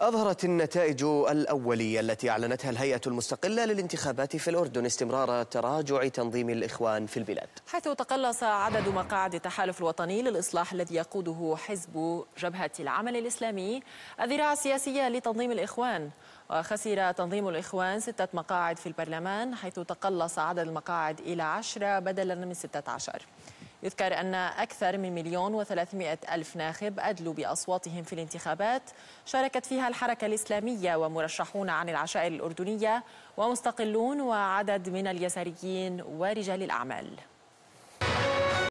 أظهرت النتائج الأولية التي أعلنتها الهيئة المستقلة للانتخابات في الأردن استمرار تراجع تنظيم الإخوان في البلاد حيث تقلص عدد مقاعد التحالف الوطني للإصلاح الذي يقوده حزب جبهة العمل الإسلامي الذراع السياسية لتنظيم الإخوان وخسر تنظيم الإخوان ستة مقاعد في البرلمان حيث تقلص عدد المقاعد إلى عشرة بدلا من ستة عشر يذكر أن أكثر من مليون وثلاثمائة ألف ناخب أدلوا بأصواتهم في الانتخابات شاركت فيها الحركة الإسلامية ومرشحون عن العشائر الأردنية ومستقلون وعدد من اليساريين ورجال الأعمال